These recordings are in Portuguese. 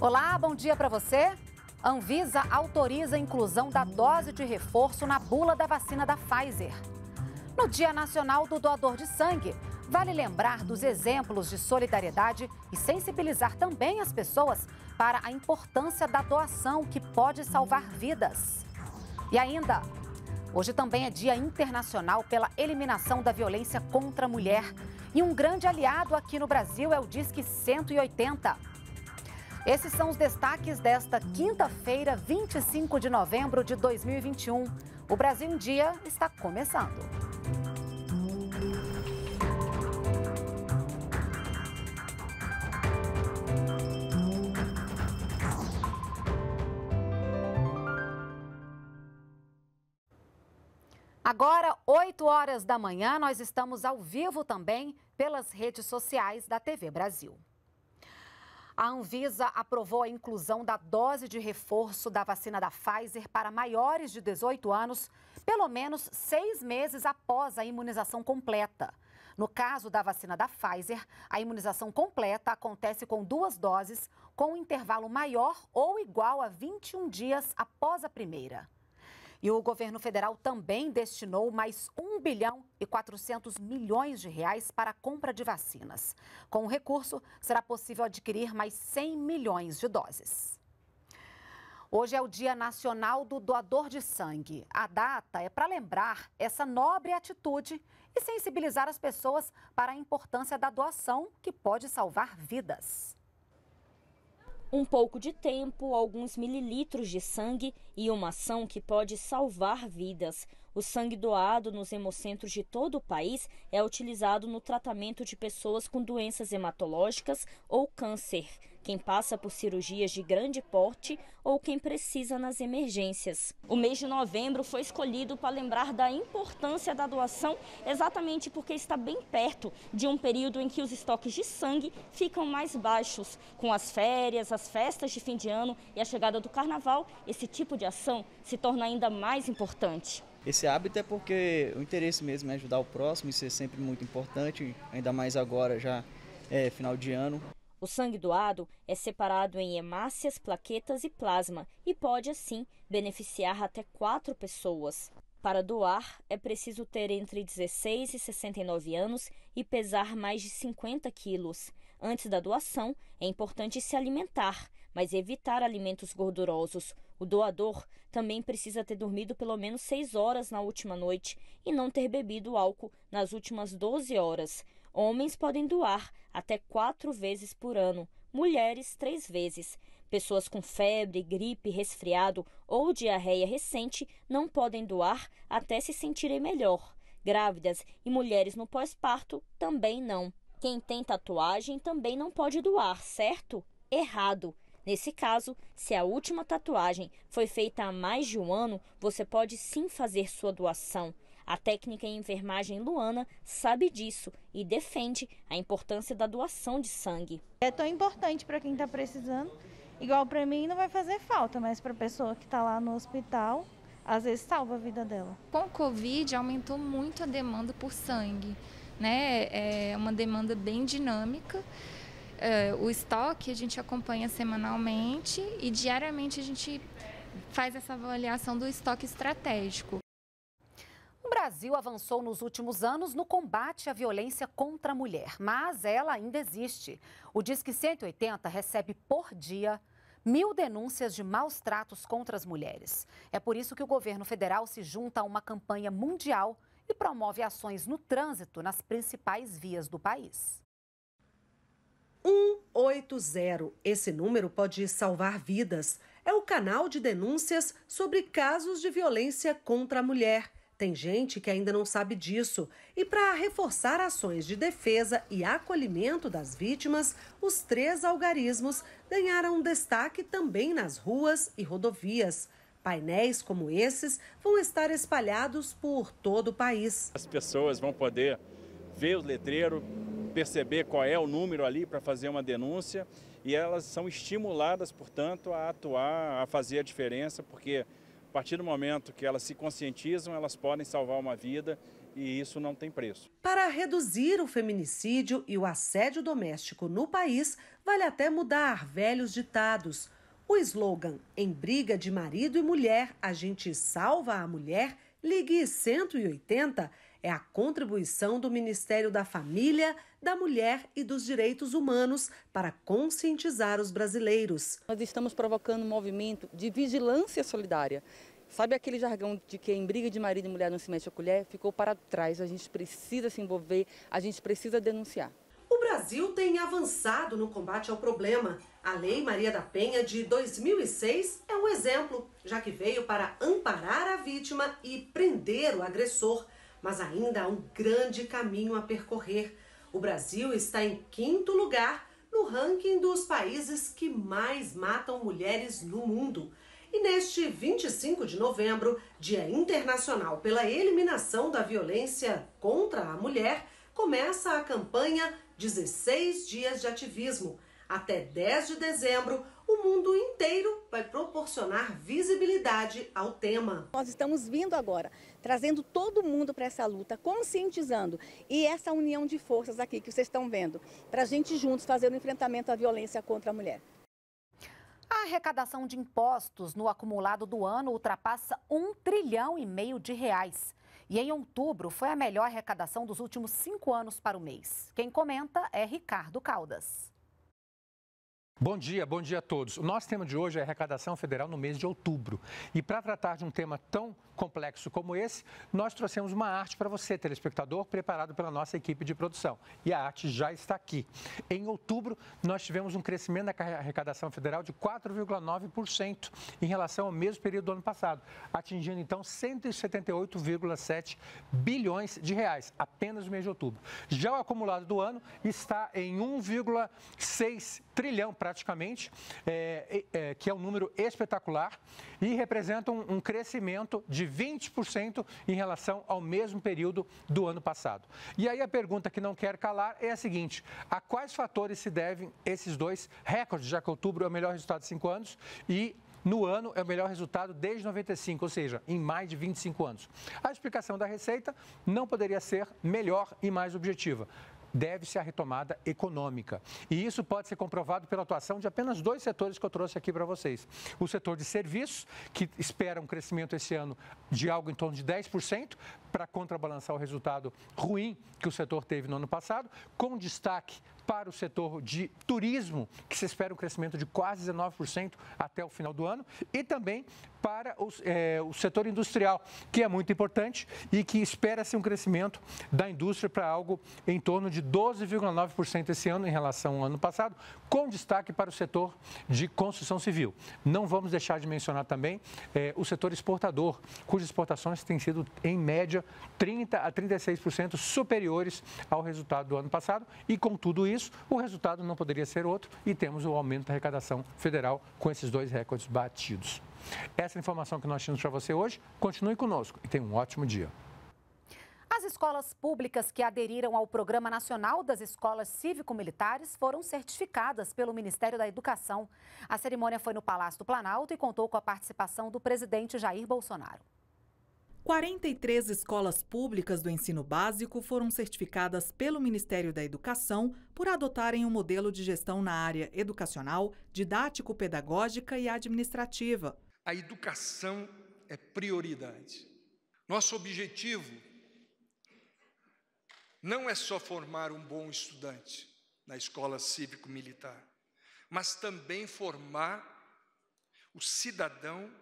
Olá, bom dia para você. Anvisa autoriza a inclusão da dose de reforço na bula da vacina da Pfizer. No Dia Nacional do Doador de Sangue, vale lembrar dos exemplos de solidariedade e sensibilizar também as pessoas para a importância da doação que pode salvar vidas. E ainda, Hoje também é Dia Internacional pela Eliminação da Violência contra a Mulher. E um grande aliado aqui no Brasil é o Disque 180. Esses são os destaques desta quinta-feira, 25 de novembro de 2021. O Brasil em Dia está começando. Agora, 8 horas da manhã, nós estamos ao vivo também pelas redes sociais da TV Brasil. A Anvisa aprovou a inclusão da dose de reforço da vacina da Pfizer para maiores de 18 anos, pelo menos seis meses após a imunização completa. No caso da vacina da Pfizer, a imunização completa acontece com duas doses, com um intervalo maior ou igual a 21 dias após a primeira. E o governo federal também destinou mais 1 bilhão e 400 milhões de reais para a compra de vacinas. Com o recurso, será possível adquirir mais 100 milhões de doses. Hoje é o Dia Nacional do Doador de Sangue. A data é para lembrar essa nobre atitude e sensibilizar as pessoas para a importância da doação, que pode salvar vidas um pouco de tempo, alguns mililitros de sangue e uma ação que pode salvar vidas. O sangue doado nos hemocentros de todo o país é utilizado no tratamento de pessoas com doenças hematológicas ou câncer quem passa por cirurgias de grande porte ou quem precisa nas emergências. O mês de novembro foi escolhido para lembrar da importância da doação, exatamente porque está bem perto de um período em que os estoques de sangue ficam mais baixos. Com as férias, as festas de fim de ano e a chegada do carnaval, esse tipo de ação se torna ainda mais importante. Esse hábito é porque o interesse mesmo é ajudar o próximo, isso é sempre muito importante, ainda mais agora já é final de ano. O sangue doado é separado em hemácias, plaquetas e plasma e pode, assim, beneficiar até quatro pessoas. Para doar, é preciso ter entre 16 e 69 anos e pesar mais de 50 quilos. Antes da doação, é importante se alimentar, mas evitar alimentos gordurosos. O doador também precisa ter dormido pelo menos 6 horas na última noite e não ter bebido álcool nas últimas 12 horas. Homens podem doar até quatro vezes por ano, mulheres três vezes. Pessoas com febre, gripe, resfriado ou diarreia recente não podem doar até se sentirem melhor. Grávidas e mulheres no pós-parto também não. Quem tem tatuagem também não pode doar, certo? Errado. Nesse caso, se a última tatuagem foi feita há mais de um ano, você pode sim fazer sua doação. A técnica em enfermagem Luana sabe disso e defende a importância da doação de sangue. É tão importante para quem está precisando. Igual para mim não vai fazer falta, mas para a pessoa que está lá no hospital, às vezes salva a vida dela. Com o Covid aumentou muito a demanda por sangue, né? É uma demanda bem dinâmica. É, o estoque a gente acompanha semanalmente e diariamente a gente faz essa avaliação do estoque estratégico. O Brasil avançou nos últimos anos no combate à violência contra a mulher, mas ela ainda existe. O Disque 180 recebe por dia mil denúncias de maus tratos contra as mulheres. É por isso que o governo federal se junta a uma campanha mundial e promove ações no trânsito nas principais vias do país. 180. Esse número pode salvar vidas. É o canal de denúncias sobre casos de violência contra a mulher tem gente que ainda não sabe disso, e para reforçar ações de defesa e acolhimento das vítimas, os três algarismos ganharam destaque também nas ruas e rodovias. Painéis como esses vão estar espalhados por todo o país. As pessoas vão poder ver o letreiro, perceber qual é o número ali para fazer uma denúncia e elas são estimuladas, portanto, a atuar, a fazer a diferença, porque a partir do momento que elas se conscientizam, elas podem salvar uma vida e isso não tem preço. Para reduzir o feminicídio e o assédio doméstico no país, vale até mudar velhos ditados. O slogan Em briga de marido e mulher, a gente salva a mulher, ligue 180 é a contribuição do Ministério da Família, da Mulher e dos Direitos Humanos para conscientizar os brasileiros. Nós estamos provocando um movimento de vigilância solidária. Sabe aquele jargão de que em briga de marido e mulher não se mexe a colher? Ficou para trás. A gente precisa se envolver, a gente precisa denunciar. O Brasil tem avançado no combate ao problema. A Lei Maria da Penha de 2006 é um exemplo, já que veio para amparar a vítima e prender o agressor mas ainda há um grande caminho a percorrer. O Brasil está em quinto lugar no ranking dos países que mais matam mulheres no mundo. E neste 25 de novembro, Dia Internacional pela Eliminação da Violência contra a Mulher, começa a campanha 16 Dias de Ativismo. Até 10 de dezembro, o mundo inteiro vai proporcionar visibilidade ao tema. Nós estamos vindo agora trazendo todo mundo para essa luta, conscientizando. E essa união de forças aqui que vocês estão vendo, para a gente juntos fazer o um enfrentamento à violência contra a mulher. A arrecadação de impostos no acumulado do ano ultrapassa um trilhão e meio de reais. E em outubro foi a melhor arrecadação dos últimos cinco anos para o mês. Quem comenta é Ricardo Caldas. Bom dia, bom dia a todos. O nosso tema de hoje é arrecadação federal no mês de outubro. E para tratar de um tema tão complexo como esse, nós trouxemos uma arte para você, telespectador, preparado pela nossa equipe de produção. E a arte já está aqui. Em outubro, nós tivemos um crescimento da arrecadação federal de 4,9% em relação ao mesmo período do ano passado, atingindo então 178,7 bilhões de reais, apenas no mês de outubro. Já o acumulado do ano está em 1,6 trilhão para praticamente, é, é, é, que é um número espetacular e representa um, um crescimento de 20% em relação ao mesmo período do ano passado. E aí a pergunta que não quer calar é a seguinte: a quais fatores se devem esses dois recordes, já que outubro é o melhor resultado de cinco anos e no ano é o melhor resultado desde 95, ou seja, em mais de 25 anos. A explicação da Receita não poderia ser melhor e mais objetiva deve-se à retomada econômica. E isso pode ser comprovado pela atuação de apenas dois setores que eu trouxe aqui para vocês. O setor de serviços, que espera um crescimento esse ano de algo em torno de 10%, para contrabalançar o resultado ruim que o setor teve no ano passado, com destaque para o setor de turismo, que se espera um crescimento de quase 19% até o final do ano, e também para os, é, o setor industrial, que é muito importante e que espera-se um crescimento da indústria para algo em torno de 12,9% esse ano em relação ao ano passado, com destaque para o setor de construção civil. Não vamos deixar de mencionar também é, o setor exportador, cujas exportações têm sido, em média, 30% a 36% superiores ao resultado do ano passado e, com tudo isso, isso, o resultado não poderia ser outro e temos o aumento da arrecadação federal com esses dois recordes batidos. Essa é informação que nós tínhamos para você hoje. Continue conosco e tenha um ótimo dia. As escolas públicas que aderiram ao Programa Nacional das Escolas Cívico-Militares foram certificadas pelo Ministério da Educação. A cerimônia foi no Palácio do Planalto e contou com a participação do presidente Jair Bolsonaro. 43 escolas públicas do ensino básico foram certificadas pelo Ministério da Educação por adotarem um modelo de gestão na área educacional, didático-pedagógica e administrativa. A educação é prioridade. Nosso objetivo não é só formar um bom estudante na escola cívico-militar, mas também formar o cidadão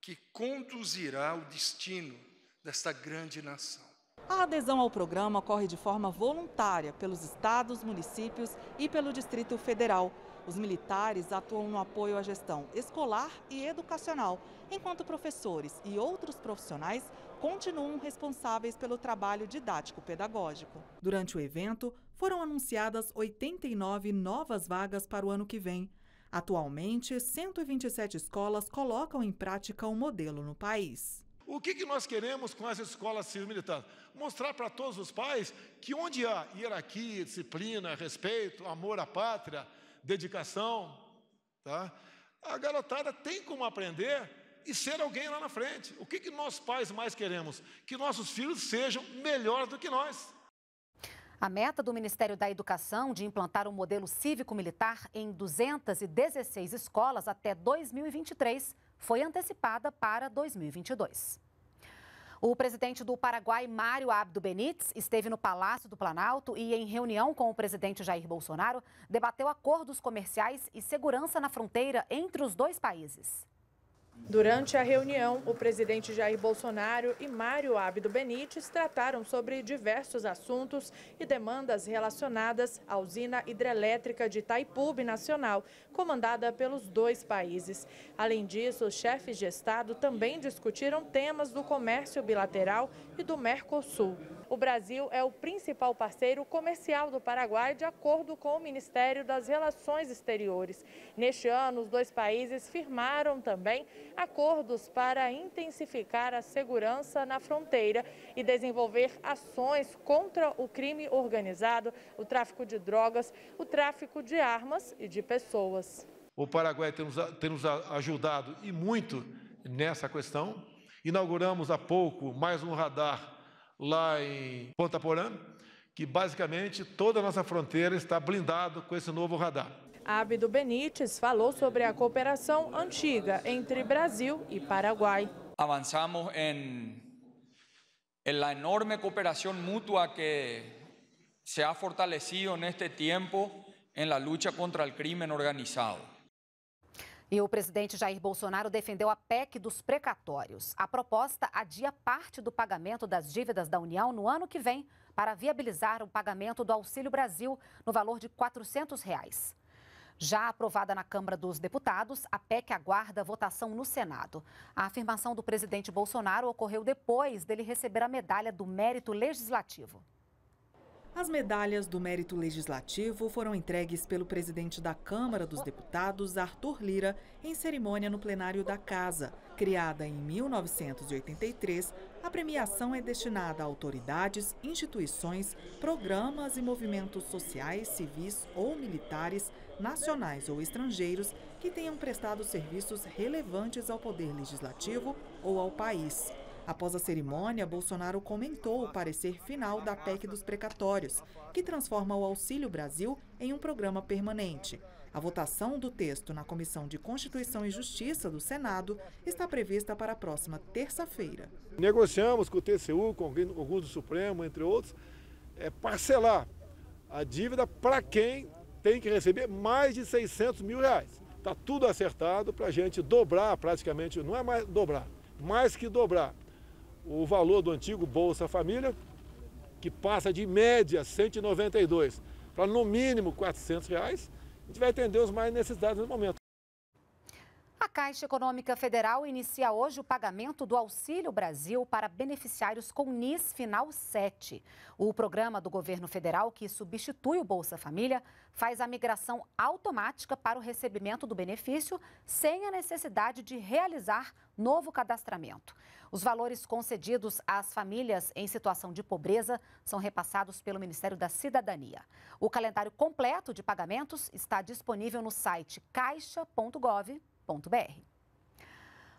que conduzirá o destino desta grande nação. A adesão ao programa ocorre de forma voluntária pelos estados, municípios e pelo Distrito Federal. Os militares atuam no apoio à gestão escolar e educacional, enquanto professores e outros profissionais continuam responsáveis pelo trabalho didático-pedagógico. Durante o evento, foram anunciadas 89 novas vagas para o ano que vem. Atualmente, 127 escolas colocam em prática o um modelo no país. O que, que nós queremos com as escolas cívico-militares? Mostrar para todos os pais que onde há hierarquia, disciplina, respeito, amor à pátria, dedicação, tá? a garotada tem como aprender e ser alguém lá na frente. O que, que nós pais mais queremos? Que nossos filhos sejam melhores do que nós. A meta do Ministério da Educação de implantar o um modelo cívico-militar em 216 escolas até 2023 foi antecipada para 2022. O presidente do Paraguai, Mário Abdo Benítez, esteve no Palácio do Planalto e, em reunião com o presidente Jair Bolsonaro, debateu acordos comerciais e segurança na fronteira entre os dois países. Durante a reunião, o presidente Jair Bolsonaro e Mário Ábido Benites trataram sobre diversos assuntos e demandas relacionadas à usina hidrelétrica de Itaipu Nacional, comandada pelos dois países. Além disso, os chefes de Estado também discutiram temas do comércio bilateral e do Mercosul. O Brasil é o principal parceiro comercial do Paraguai, de acordo com o Ministério das Relações Exteriores. Neste ano, os dois países firmaram também acordos para intensificar a segurança na fronteira e desenvolver ações contra o crime organizado, o tráfico de drogas, o tráfico de armas e de pessoas. O Paraguai tem nos, tem nos ajudado e muito nessa questão. Inauguramos há pouco mais um radar lá em Ponta Porã, que basicamente toda a nossa fronteira está blindado com esse novo radar. Ábido Benites falou sobre a cooperação antiga entre Brasil e Paraguai. Avançamos em, en la enorme cooperação mutua que se ha fortalecido neste tempo em la lucha contra el crimen organizado. E o presidente Jair Bolsonaro defendeu a PEC dos precatórios. A proposta adia parte do pagamento das dívidas da União no ano que vem para viabilizar o pagamento do Auxílio Brasil no valor de R$ 400. Reais. Já aprovada na Câmara dos Deputados, a PEC aguarda votação no Senado. A afirmação do presidente Bolsonaro ocorreu depois dele receber a medalha do mérito legislativo. As medalhas do mérito legislativo foram entregues pelo presidente da Câmara dos Deputados, Arthur Lira, em cerimônia no plenário da Casa. Criada em 1983, a premiação é destinada a autoridades, instituições, programas e movimentos sociais, civis ou militares, nacionais ou estrangeiros, que tenham prestado serviços relevantes ao Poder Legislativo ou ao país. Após a cerimônia, Bolsonaro comentou o parecer final da PEC dos precatórios, que transforma o Auxílio Brasil em um programa permanente. A votação do texto na Comissão de Constituição e Justiça do Senado está prevista para a próxima terça-feira. Negociamos com o TCU, com alguns do Supremo, entre outros, é parcelar a dívida para quem tem que receber mais de 600 mil reais. Está tudo acertado para a gente dobrar praticamente, não é mais dobrar, mais que dobrar o valor do antigo Bolsa Família, que passa de média 192 para no mínimo 400 reais, a gente vai atender os mais necessitados no momento. Caixa Econômica Federal inicia hoje o pagamento do Auxílio Brasil para beneficiários com NIS Final 7. O programa do governo federal, que substitui o Bolsa Família, faz a migração automática para o recebimento do benefício, sem a necessidade de realizar novo cadastramento. Os valores concedidos às famílias em situação de pobreza são repassados pelo Ministério da Cidadania. O calendário completo de pagamentos está disponível no site caixa.gov.br.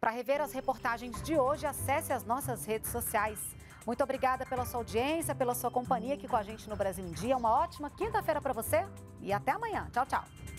Para rever as reportagens de hoje, acesse as nossas redes sociais. Muito obrigada pela sua audiência, pela sua companhia aqui com a gente no Brasil em Dia. Uma ótima quinta-feira para você e até amanhã. Tchau, tchau.